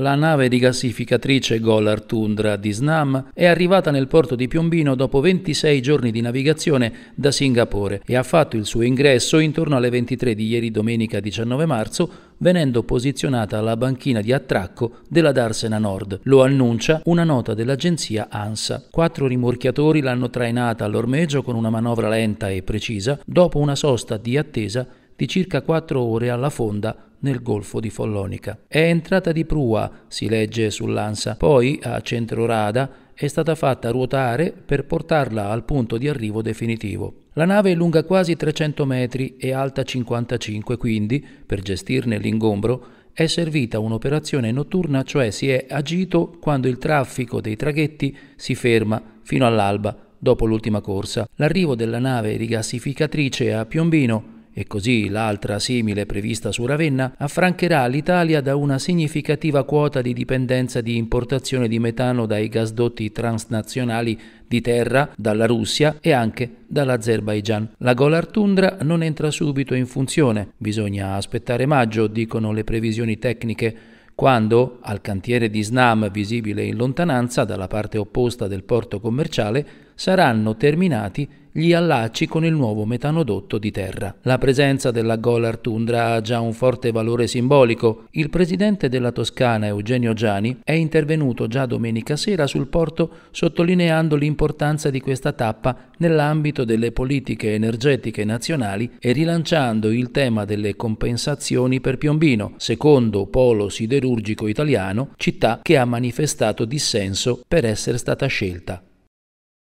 La nave di gasificatrice Golar Tundra di Snam è arrivata nel porto di Piombino dopo 26 giorni di navigazione da Singapore e ha fatto il suo ingresso intorno alle 23 di ieri domenica 19 marzo venendo posizionata alla banchina di attracco della Darsena Nord. Lo annuncia una nota dell'agenzia ANSA. Quattro rimorchiatori l'hanno trainata all'ormeggio con una manovra lenta e precisa dopo una sosta di attesa di circa quattro ore alla fonda nel Golfo di Follonica. È entrata di prua, si legge sull'Ansa, poi a centro rada è stata fatta ruotare per portarla al punto di arrivo definitivo. La nave è lunga quasi 300 metri e alta 55, quindi, per gestirne l'ingombro, è servita un'operazione notturna, cioè si è agito quando il traffico dei traghetti si ferma fino all'alba, dopo l'ultima corsa. L'arrivo della nave rigassificatrice a Piombino e così l'altra simile prevista su Ravenna affrancherà l'Italia da una significativa quota di dipendenza di importazione di metano dai gasdotti transnazionali di terra, dalla Russia e anche dall'Azerbaigian. La Golar Tundra non entra subito in funzione, bisogna aspettare maggio, dicono le previsioni tecniche quando, al cantiere di Snam visibile in lontananza dalla parte opposta del porto commerciale, saranno terminati gli allacci con il nuovo metanodotto di terra. La presenza della Golar Tundra ha già un forte valore simbolico. Il presidente della Toscana, Eugenio Gianni, è intervenuto già domenica sera sul porto sottolineando l'importanza di questa tappa nell'ambito delle politiche energetiche nazionali e rilanciando il tema delle compensazioni per Piombino, secondo polo siderurgico italiano, città che ha manifestato dissenso per essere stata scelta.